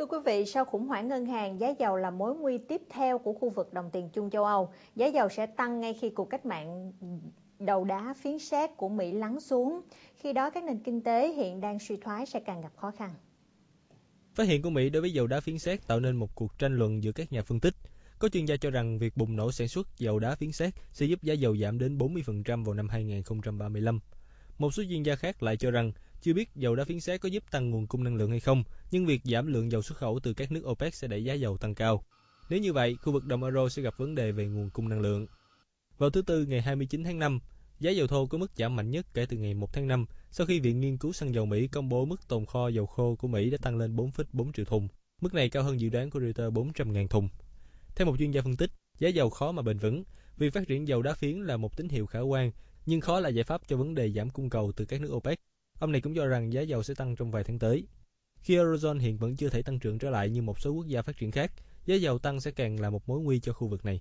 Thưa quý vị, sau khủng hoảng ngân hàng, giá dầu là mối nguy tiếp theo của khu vực đồng tiền chung châu Âu. Giá dầu sẽ tăng ngay khi cuộc cách mạng đầu đá phiến xét của Mỹ lắng xuống. Khi đó, các nền kinh tế hiện đang suy thoái sẽ càng gặp khó khăn. Phát hiện của Mỹ đối với dầu đá phiến xét tạo nên một cuộc tranh luận giữa các nhà phân tích. Có chuyên gia cho rằng việc bùng nổ sản xuất dầu đá phiến xét sẽ giúp giá dầu giảm đến 40% vào năm 2035. Một số chuyên gia khác lại cho rằng chưa biết dầu đá phiến xét có giúp tăng nguồn cung năng lượng hay không, nhưng việc giảm lượng dầu xuất khẩu từ các nước OPEC sẽ đẩy giá dầu tăng cao. Nếu như vậy, khu vực đồng euro sẽ gặp vấn đề về nguồn cung năng lượng. Vào thứ Tư ngày 29 tháng 5, giá dầu thô có mức giảm mạnh nhất kể từ ngày 1 tháng 5 sau khi Viện Nghiên cứu Xăng dầu Mỹ công bố mức tồn kho dầu khô của Mỹ đã tăng lên 4,4 triệu thùng. Mức này cao hơn dự đoán của Reuters 400.000 thùng. Theo một chuyên gia phân tích, giá dầu khó mà bền vững vì phát triển dầu đá phiến là một tín hiệu khả quan nhưng khó là giải pháp cho vấn đề giảm cung cầu từ các nước OPEC. Ông này cũng cho rằng giá dầu sẽ tăng trong vài tháng tới. Khi Eurozone hiện vẫn chưa thể tăng trưởng trở lại như một số quốc gia phát triển khác, giá dầu tăng sẽ càng là một mối nguy cho khu vực này.